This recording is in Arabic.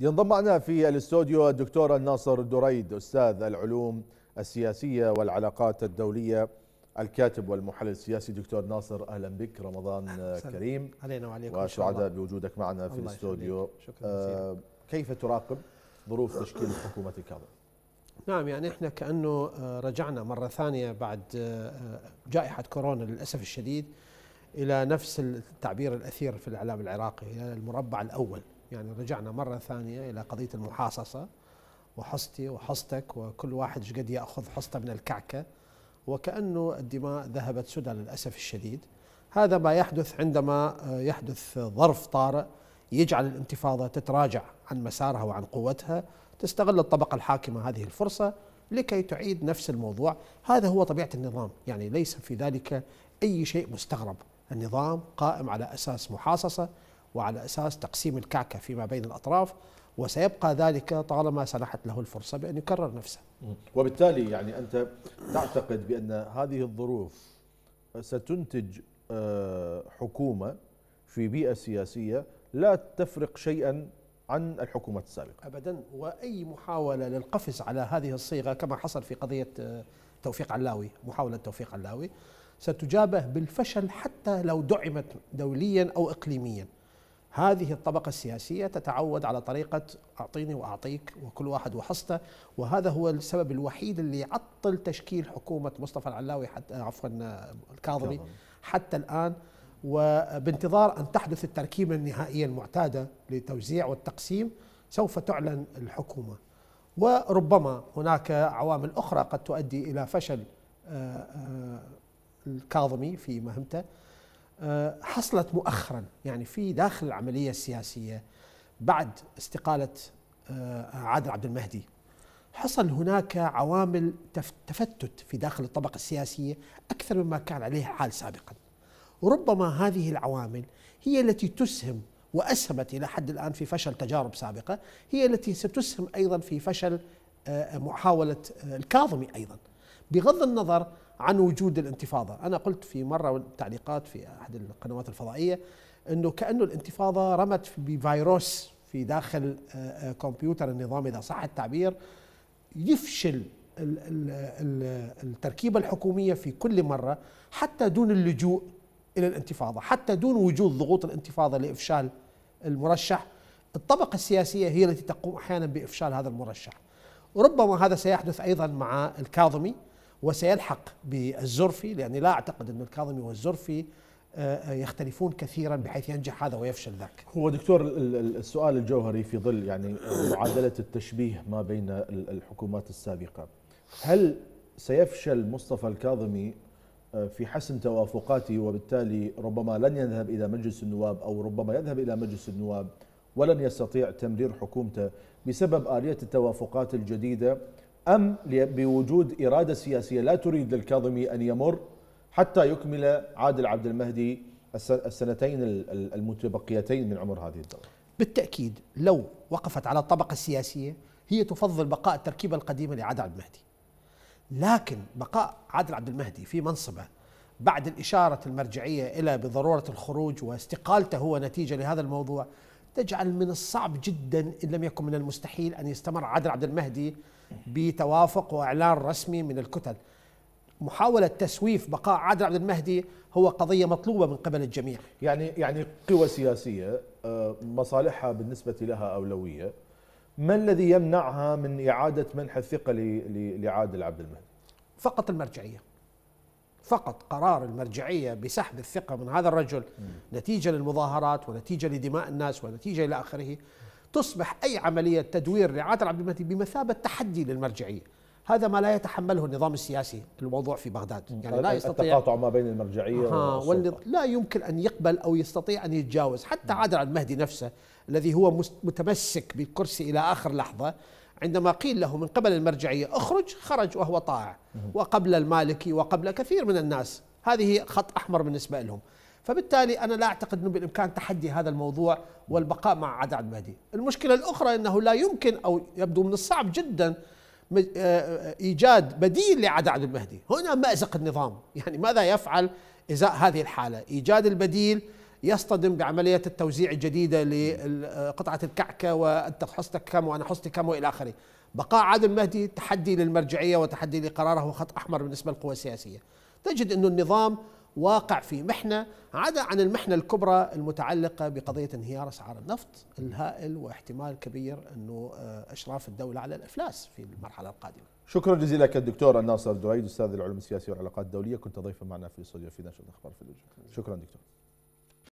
ينضم معنا في الاستوديو الدكتور الناصر دريد استاذ العلوم السياسيه والعلاقات الدوليه الكاتب والمحلل السياسي دكتور ناصر اهلا بك رمضان أهلا كريم علينا وعليكم وسعداء بوجودك معنا في الاستوديو آه كيف تراقب ظروف تشكيل حكومه الكاظم نعم يعني احنا كانه آه، رجعنا مره ثانيه بعد آه، آه، جائحه كورونا للاسف الشديد الى نفس التعبير الاثير في الاعلام العراقي المربع الاول يعني رجعنا مرة ثانية إلى قضية المحاصصة وحصتي وحصتك وكل واحد قد يأخذ حصته من الكعكة وكأنه الدماء ذهبت سدى للأسف الشديد هذا ما يحدث عندما آه، يحدث ظرف طارئ يجعل الانتفاضة تتراجع عن مسارها وعن قوتها تستغل الطبقة الحاكمة هذه الفرصة لكي تعيد نفس الموضوع هذا هو طبيعة النظام يعني ليس في ذلك أي شيء مستغرب النظام قائم على أساس محاصصة وعلى أساس تقسيم الكعكة فيما بين الأطراف وسيبقى ذلك طالما سنحت له الفرصة بأن يكرر نفسه وبالتالي يعني أنت تعتقد بأن هذه الظروف ستنتج آه، حكومة في بيئة سياسية لا تفرق شيئا عن الحكومة السابقة أبدا وأي محاولة للقفز على هذه الصيغة كما حصل في قضية آه، توفيق علاوي محاولة توفيق علاوي ستجابه بالفشل حتى لو دعمت دوليا أو إقليميا هذه الطبقة السياسية تتعود على طريقة أعطيني وأعطيك وكل واحد وحصته وهذا هو السبب الوحيد اللي عطل تشكيل حكومة مصطفى العلاوي حتى آه، عفوا آه، الكاظمي حتى الآن وبانتظار أن تحدث التركيبة النهائية المعتادة للتوزيع والتقسيم سوف تعلن الحكومة وربما هناك عوامل أخرى قد تؤدي إلى فشل آه، الكاظمي في مهمته آه، حصلت مؤخرا يعني في داخل العملية السياسية بعد استقالة آه، عادل عبد المهدي حصل هناك عوامل تفتت في داخل الطبقة السياسية أكثر مما كان عليه حال سابقا وربما هذه العوامل هي التي تسهم وأسهمت إلى حد الآن في فشل تجارب سابقة هي التي ستسهم أيضا في فشل آه، محاولة الكاظمي أيضا بغض النظر عن وجود الانتفاضه، انا قلت في مره تعليقات في احد القنوات الفضائيه انه كانه الانتفاضه رمت بفيروس في داخل آه، آه، كمبيوتر النظام اذا صح التعبير يفشل التركيبه الحكوميه في كل مره حتى دون اللجوء الى الانتفاضه، حتى دون وجود ضغوط الانتفاضه لافشال المرشح، الطبقه السياسيه هي التي تقوم احيانا بافشال هذا المرشح. ربما هذا سيحدث ايضا مع الكاظمي وسيلحق بالزرفي لأني لا أعتقد أن الكاظمي والزرفي آه، آه، يختلفون كثيرا بحيث ينجح هذا ويفشل ذاك هو دكتور السؤال الجوهري في ظل يعني معادلة التشبيه ما بين الحكومات السابقة هل سيفشل مصطفى الكاظمي آه، في حسم توافقاته وبالتالي ربما لن يذهب إلى مجلس النواب أو ربما يذهب إلى مجلس النواب ولن يستطيع تمرير حكومته بسبب آلية التوافقات الجديدة أم بوجود إرادة سياسية لا تريد للكاظمي أن يمر حتى يكمل عادل عبد المهدي السنتين المتبقيتين من عمر هذه الدولة بالتأكيد لو وقفت على الطبقة السياسية هي تفضل بقاء التركيبة القديمة لعادل عبد المهدي لكن بقاء عادل عبد المهدي في منصبه بعد الإشارة المرجعية إلى بضرورة الخروج واستقالته هو نتيجة لهذا الموضوع تجعل من الصعب جدا إن لم يكن من المستحيل أن يستمر عادل عبد المهدي بتوافق واعلان رسمي من الكتل محاولة تسويف بقاء عادل عبد المهدي هو قضية مطلوبة من قبل الجميع يعني يعني قوى سياسية آه، مصالحها بالنسبة لها أولوية ما الذي يمنعها من إعادة منح الثقة لعادل عبد المهدي؟ فقط المرجعية فقط قرار المرجعية بسحب الثقة من هذا الرجل م. نتيجة للمظاهرات ونتيجة لدماء الناس ونتيجة إلى آخره تصبح أي عملية تدوير لعادل عبد المهدي بمثابة تحدي للمرجعية هذا ما لا يتحمله النظام السياسي الموضوع في بغداد يعني لا يستطيع التقاطع ما بين المرجعية والسلطة لا يمكن أن يقبل أو يستطيع أن يتجاوز حتى نعم. عادل عبد المهدي نفسه الذي هو متمسك بالكرسي إلى آخر لحظة عندما قيل له من قبل المرجعية اخرج خرج وهو طائع نعم. وقبل المالكي وقبل كثير من الناس هذه خط أحمر بالنسبة لهم فبالتالي أنا لا أعتقد أنه بالإمكان تحدي هذا الموضوع والبقاء مع عدد مهدي المشكلة الأخرى أنه لا يمكن أو يبدو من الصعب جدا آه، آه، إيجاد بديل لعدد عبد المهدي هنا مأزق النظام يعني ماذا يفعل إزاء هذه الحالة إيجاد البديل يصطدم بعملية التوزيع الجديدة لقطعة آه، الكعكة وأنت حصتك كم وأنا حصتي كم وإلى آخره بقاء عادل المهدي تحدي للمرجعية وتحدي لقراره وخط أحمر بالنسبة للقوى السياسية تجد أن النظام واقع في محنة عدا عن المحنة الكبرى المتعلقة بقضية انهيار أسعار النفط الهائل واحتمال كبير أنه آه، إشراف الدولة على الإفلاس في المرحلة القادمة شكرا جزيلا لك الدكتور ناصر دريد أستاذ العلوم السياسية والعلاقات الدولية كنت ضيفا معنا في استوديو في نشرة أخبار في الوجه شكرا دكتور